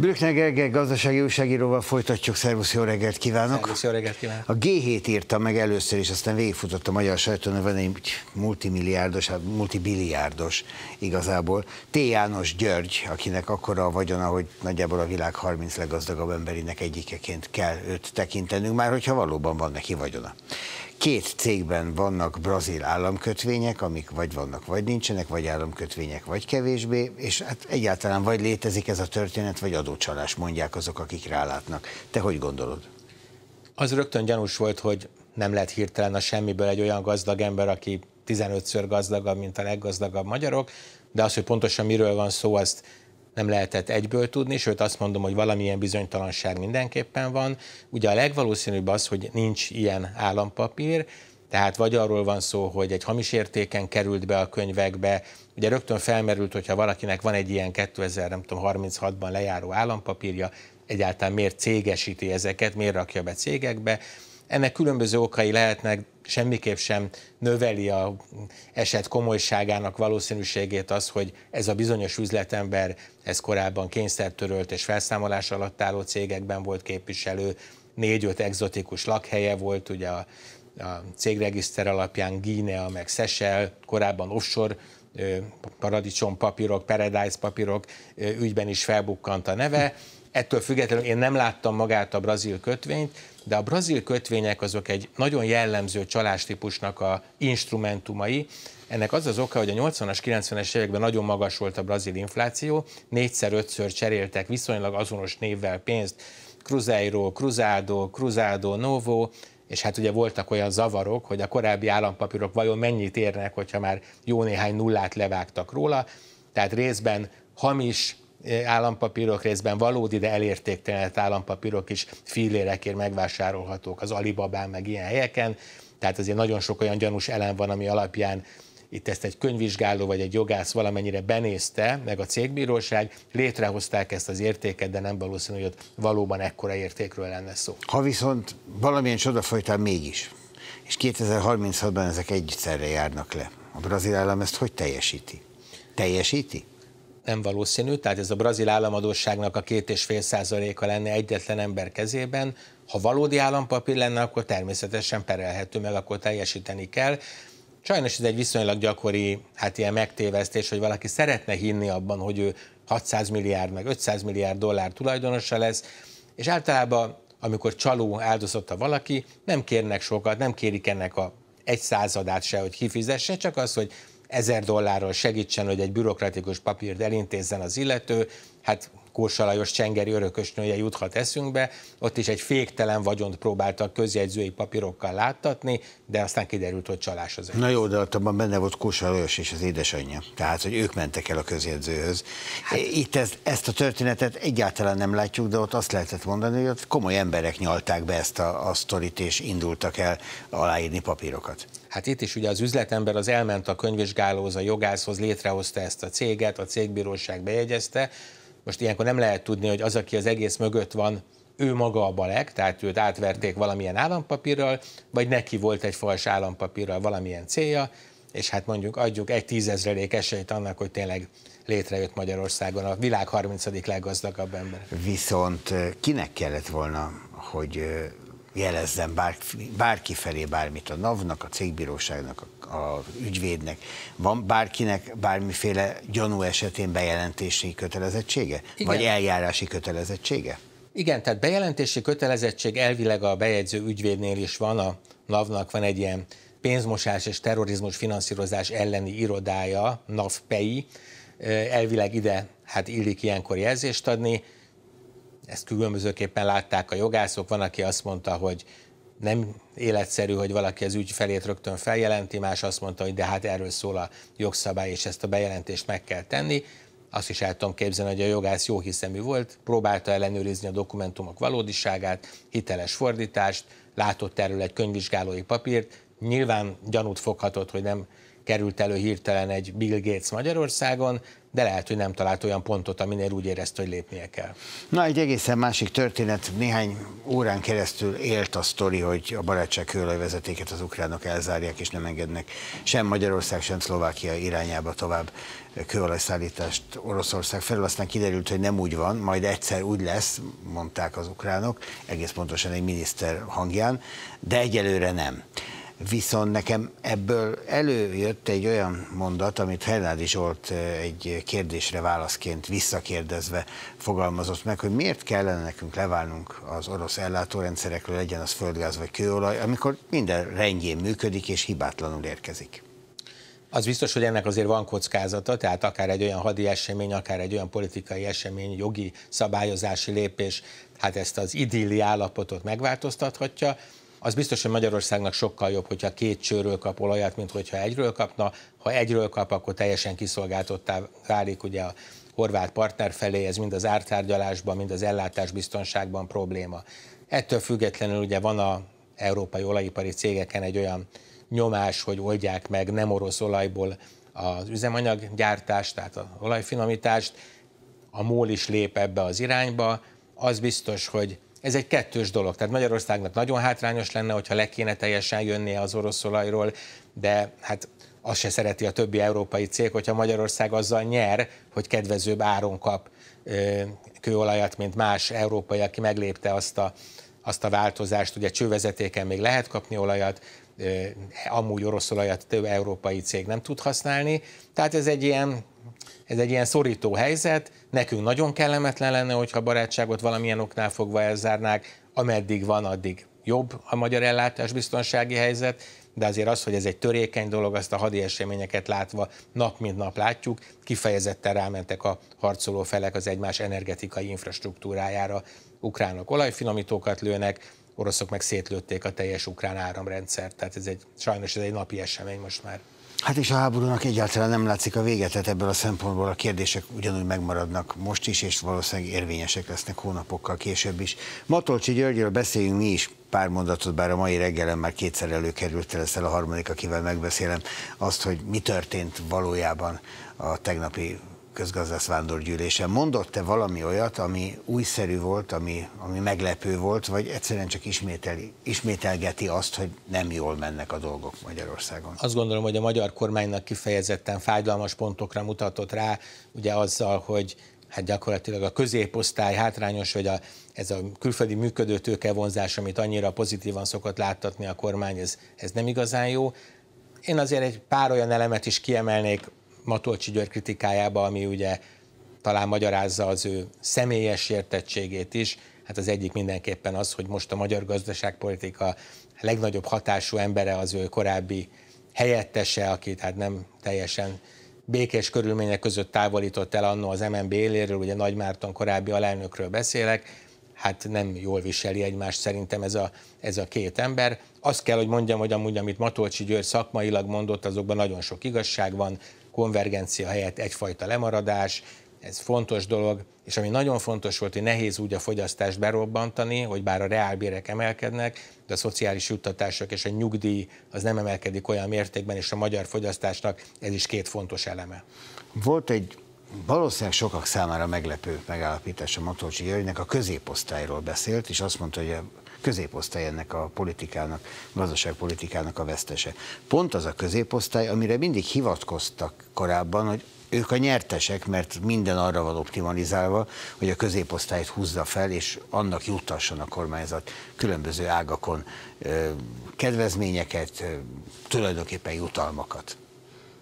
Brückner Gergely gazdasági újságíróval folytatjuk. Szervusz, jó reggelt kívánok! Szervusz, jó reggelt kívánok! A G7 írta meg először, és aztán végigfutott a magyar sajtón, hogy van egy multimilliárdos, hát multibilliárdos igazából. T. János György, akinek akkora a vagyona, hogy nagyjából a világ 30 leggazdagabb emberének egyikeként kell őt tekintenünk, már hogyha valóban van neki vagyona. Két cégben vannak brazil államkötvények, amik vagy vannak, vagy nincsenek, vagy államkötvények, vagy kevésbé, és hát egyáltalán vagy létezik ez a történet, vagy adócsalás mondják azok, akik rálátnak. Te hogy gondolod? Az rögtön gyanús volt, hogy nem lett hirtelen a semmiből egy olyan gazdag ember, aki 15-ször gazdagabb, mint a leggazdagabb magyarok, de az, hogy pontosan miről van szó, azt nem lehetett egyből tudni, sőt azt mondom, hogy valamilyen bizonytalanság mindenképpen van. Ugye a legvalószínűbb az, hogy nincs ilyen állampapír, tehát vagy arról van szó, hogy egy hamis értéken került be a könyvekbe, ugye rögtön felmerült, hogyha valakinek van egy ilyen 2036-ban lejáró állampapírja, egyáltalán miért cégesíti ezeket, miért rakja be cégekbe, ennek különböző okai lehetnek, semmiképp sem növeli a eset komolyságának valószínűségét az, hogy ez a bizonyos üzletember, ez korábban kényszertörölt és felszámolás alatt álló cégekben volt képviselő, négy-öt exotikus lakhelye volt, ugye a, a cégregiszter alapján Guinea, meg Seychelles, korábban offshore paradicsom papírok, paradise papírok ügyben is felbukkant a neve, Ettől függetlenül én nem láttam magát a brazil kötvényt, de a brazil kötvények azok egy nagyon jellemző csalástípusnak a instrumentumai. Ennek az az oka, hogy a 80-as, 90-es években nagyon magas volt a brazil infláció, négyszer-ötször cseréltek viszonylag azonos névvel pénzt, Cruzeiro, Cruzado, Cruzado, Novo, és hát ugye voltak olyan zavarok, hogy a korábbi állampapírok vajon mennyit érnek, hogyha már jó néhány nullát levágtak róla, tehát részben hamis állampapírok részben valódi, de elértéktelenet állampapírok is fillérekért megvásárolhatók az Alibabán, meg ilyen helyeken. Tehát azért nagyon sok olyan gyanús elem van, ami alapján itt ezt egy könyvvizsgáló vagy egy jogász valamennyire benézte, meg a cégbíróság, létrehozták ezt az értéket, de nem valószínű, hogy ott valóban ekkora értékről lenne szó. Ha viszont valamilyen csoda folytán mégis, és 2036-ban ezek egyszerre járnak le, a brazil állam ezt hogy teljesíti? Teljesíti? nem valószínű, tehát ez a brazil államadóságnak a két és fél százaléka lenne egyetlen ember kezében, ha valódi állampapír lenne, akkor természetesen perelhető meg, akkor teljesíteni kell. Sajnos ez egy viszonylag gyakori hát ilyen megtévesztés, hogy valaki szeretne hinni abban, hogy ő 600 milliárd meg 500 milliárd dollár tulajdonosa lesz, és általában, amikor csaló áldozotta valaki, nem kérnek sokat, nem kérik ennek a egy századát se, hogy kifizesse, csak az, hogy ezer dollárról segítsen, hogy egy bürokratikus papírt elintézzen az illető, hát Kósa Lajos csengeri örökösnője juthat eszünkbe, ott is egy féktelen vagyont próbáltak közjegyzői papírokkal láttatni, de aztán kiderült, hogy csalás az egész. Na jó, de abban benne volt Kósa Lajos és az édesanyja, tehát hogy ők mentek el a közjegyzőhöz. Hát, Itt ez, ezt a történetet egyáltalán nem látjuk, de ott azt lehetett mondani, hogy ott komoly emberek nyalták be ezt a, a sztorit, és indultak el aláírni papírokat. Hát itt is ugye az üzletember az elment a könyvvizsgálóhoz, a jogászhoz, létrehozta ezt a céget, a cégbíróság bejegyezte, most ilyenkor nem lehet tudni, hogy az, aki az egész mögött van, ő maga a balek, tehát őt átverték valamilyen állampapírral, vagy neki volt egy fals állampapírral valamilyen célja, és hát mondjuk adjuk egy tízezrelék esélyt annak, hogy tényleg létrejött Magyarországon a világ 30. leggazdagabb ember. Viszont eh, kinek kellett volna, hogy eh, jelezzen bárki, bárki felé bármit, a NAV-nak, a cégbíróságnak, a, a ügyvédnek, van bárkinek bármiféle gyanú esetén bejelentési kötelezettsége? Igen. Vagy eljárási kötelezettsége? Igen, tehát bejelentési kötelezettség elvileg a bejegyző ügyvédnél is van, a NAV-nak van egy ilyen pénzmosás és terrorizmus finanszírozás elleni irodája, NAVPEI, elvileg ide hát illik ilyenkor jelzést adni, ezt különbözőképpen látták a jogászok, van, aki azt mondta, hogy nem életszerű, hogy valaki az ügy felét rögtön feljelenti, más azt mondta, hogy de hát erről szól a jogszabály, és ezt a bejelentést meg kell tenni. Azt is el tudom képzelni, hogy a jogász jó hiszemű volt, próbálta ellenőrizni a dokumentumok valódiságát, hiteles fordítást, látott erről egy könyvvizsgálói papírt, nyilván gyanút foghatott, hogy nem került elő hirtelen egy Bill Gates Magyarországon, de lehet, hogy nem talált olyan pontot, aminél úgy érezte, hogy lépnie kell. Na, egy egészen másik történet. Néhány órán keresztül élt a sztori, hogy a barátság kőolajvezetéket az ukránok elzárják, és nem engednek sem Magyarország, sem Szlovákia irányába tovább kőolajszállítást Oroszország felül. Aztán kiderült, hogy nem úgy van, majd egyszer úgy lesz, mondták az ukránok, egész pontosan egy miniszter hangján, de egyelőre nem. Viszont nekem ebből előjött egy olyan mondat, amit Hernádi Zsolt egy kérdésre válaszként visszakérdezve fogalmazott meg, hogy miért kellene nekünk leválnunk az orosz ellátórendszerekről, legyen az földgáz vagy kőolaj, amikor minden rendjén működik és hibátlanul érkezik. Az biztos, hogy ennek azért van kockázata, tehát akár egy olyan hadi esemény, akár egy olyan politikai esemény, jogi szabályozási lépés, hát ezt az idilli állapotot megváltoztathatja, az biztos, hogy Magyarországnak sokkal jobb, hogyha két csőről kap olajat, mint hogyha egyről kapna. Ha egyről kap, akkor teljesen kiszolgáltottá válik ugye a horvát partner felé, ez mind az ártárgyalásban, mind az ellátásbiztonságban probléma. Ettől függetlenül ugye van a európai olajipari cégeken egy olyan nyomás, hogy oldják meg nem orosz olajból az üzemanyaggyártást, tehát az olajfinomítást, a MOL is lép ebbe az irányba, az biztos, hogy ez egy kettős dolog. Tehát Magyarországnak nagyon hátrányos lenne, hogyha le kéne teljesen jönnie az orosz olajról, de hát azt se szereti a többi európai cég, hogyha Magyarország azzal nyer, hogy kedvezőbb áron kap kőolajat, mint más európai, aki meglépte azt a, azt a változást. Ugye csővezetéken még lehet kapni olajat, amúgy orosz olajat több európai cég nem tud használni. Tehát ez egy ilyen ez egy ilyen szorító helyzet, nekünk nagyon kellemetlen lenne, hogyha a barátságot valamilyen oknál fogva elzárnák, ameddig van, addig jobb a magyar biztonsági helyzet, de azért az, hogy ez egy törékeny dolog, azt a hadi eseményeket látva nap mint nap látjuk, kifejezetten rámentek a harcoló felek az egymás energetikai infrastruktúrájára. Ukránok olajfinomítókat lőnek, oroszok meg szétlőtték a teljes ukrán áramrendszert, tehát ez egy, sajnos ez egy napi esemény most már. Hát és a háborúnak egyáltalán nem látszik a véget, tehát ebből a szempontból a kérdések ugyanúgy megmaradnak most is, és valószínűleg érvényesek lesznek hónapokkal később is. Matolcsi Györgyről beszéljünk mi is pár mondatot, bár a mai reggelen már kétszer előkerült, el ezzel a harmadik, akivel megbeszélem azt, hogy mi történt valójában a tegnapi közgazdász vándorgyűlésen. Mondott-e valami olyat, ami újszerű volt, ami, ami meglepő volt, vagy egyszerűen csak ismételi, ismételgeti azt, hogy nem jól mennek a dolgok Magyarországon? Azt gondolom, hogy a magyar kormánynak kifejezetten fájdalmas pontokra mutatott rá, ugye azzal, hogy hát gyakorlatilag a középosztály hátrányos, vagy a, ez a külföldi működőtőke vonzás, amit annyira pozitívan szokott láttatni a kormány, ez, ez nem igazán jó. Én azért egy pár olyan elemet is kiemelnék, Matolcsi György kritikájába, ami ugye talán magyarázza az ő személyes értettségét is, hát az egyik mindenképpen az, hogy most a magyar gazdaságpolitika legnagyobb hatású embere az ő korábbi helyettese, aki hát nem teljesen békés körülmények között távolított el annó az MNB éléről, ugye Nagy Márton korábbi alelnökről beszélek, hát nem jól viseli egymást szerintem ez a, ez a két ember. Azt kell, hogy mondjam, hogy amúgy, amit Matolcsi György szakmailag mondott, azokban nagyon sok igazság van, konvergencia helyett egyfajta lemaradás, ez fontos dolog, és ami nagyon fontos volt, hogy nehéz úgy a fogyasztást berobbantani, hogy bár a reálbérek emelkednek, de a szociális juttatások és a nyugdíj az nem emelkedik olyan mértékben, és a magyar fogyasztásnak ez is két fontos eleme. Volt egy valószínűleg sokak számára meglepő megállapítás a Matolcsi Györgynek a középosztályról beszélt, és azt mondta, hogy a középosztály ennek a politikának, gazdaságpolitikának a vesztese. Pont az a középosztály, amire mindig hivatkoztak korábban, hogy ők a nyertesek, mert minden arra van optimalizálva, hogy a középosztályt húzza fel, és annak juttasson a kormányzat különböző ágakon kedvezményeket, tulajdonképpen jutalmakat.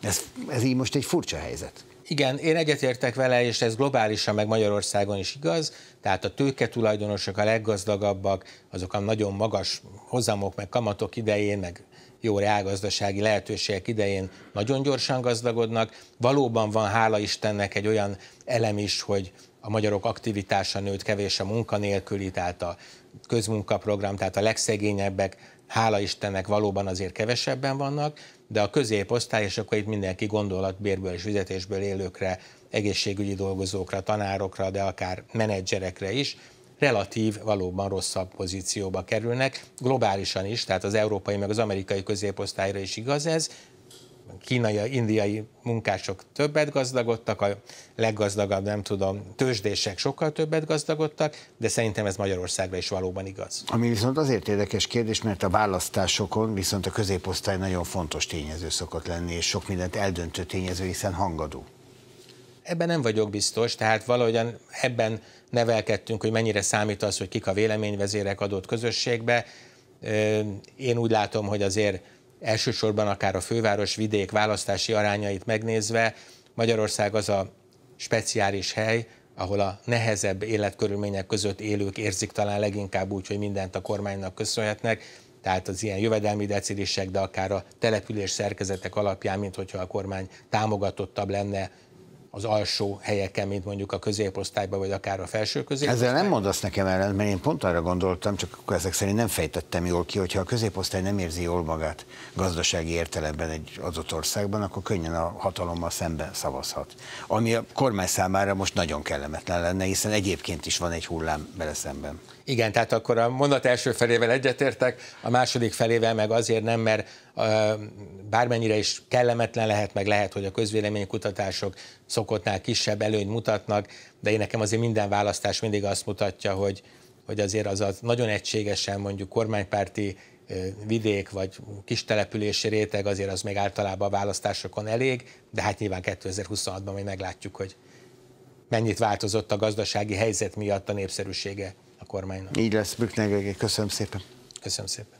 Ez, ez így most egy furcsa helyzet igen, én egyetértek vele, és ez globálisan, meg Magyarországon is igaz, tehát a tulajdonosok a leggazdagabbak, azok a nagyon magas hozamok, meg kamatok idején, meg jó reálgazdasági lehetőségek idején nagyon gyorsan gazdagodnak. Valóban van, hála Istennek, egy olyan elem is, hogy a magyarok aktivitása nőtt, kevés a munkanélküli, tehát a közmunkaprogram, tehát a legszegényebbek hála Istennek valóban azért kevesebben vannak, de a középosztály, és akkor itt mindenki gondolat bérből és fizetésből élőkre, egészségügyi dolgozókra, tanárokra, de akár menedzserekre is, relatív, valóban rosszabb pozícióba kerülnek, globálisan is, tehát az európai meg az amerikai középosztályra is igaz ez, kínai, indiai munkások többet gazdagodtak, a leggazdagabb, nem tudom, tőzsdések sokkal többet gazdagodtak, de szerintem ez Magyarországra is valóban igaz. Ami viszont azért érdekes kérdés, mert a választásokon viszont a középosztály nagyon fontos tényező szokott lenni, és sok mindent eldöntő tényező, hiszen hangadó. Ebben nem vagyok biztos, tehát valahogyan ebben nevelkedtünk, hogy mennyire számít az, hogy kik a véleményvezérek adott közösségbe. Én úgy látom, hogy azért elsősorban akár a főváros-vidék választási arányait megnézve, Magyarország az a speciális hely, ahol a nehezebb életkörülmények között élők érzik talán leginkább úgy, hogy mindent a kormánynak köszönhetnek, tehát az ilyen jövedelmi decilisek, de akár a település szerkezetek alapján, mint hogyha a kormány támogatottabb lenne az alsó helyeken, mint mondjuk a középosztályban, vagy akár a felső középosztályban. Ezzel nem mondasz nekem ellen, mert én pont arra gondoltam, csak akkor ezek szerint nem fejtettem jól ki, hogyha a középosztály nem érzi jól magát gazdasági értelemben egy adott országban, akkor könnyen a hatalommal szemben szavazhat. Ami a kormány számára most nagyon kellemetlen lenne, hiszen egyébként is van egy hullám vele szemben. Igen, tehát akkor a mondat első felével egyetértek, a második felével meg azért nem, mert bármennyire is kellemetlen lehet, meg lehet, hogy a közvéleménykutatások szokottnál kisebb előnyt mutatnak, de én nekem azért minden választás mindig azt mutatja, hogy, hogy azért az a nagyon egységesen mondjuk kormánypárti vidék vagy kis települési réteg azért az még általában a választásokon elég, de hát nyilván 2026-ban még meglátjuk, hogy mennyit változott a gazdasági helyzet miatt a népszerűsége a kormánynak. Így lesz, Büknegege. Köszönöm szépen. Köszönöm szépen.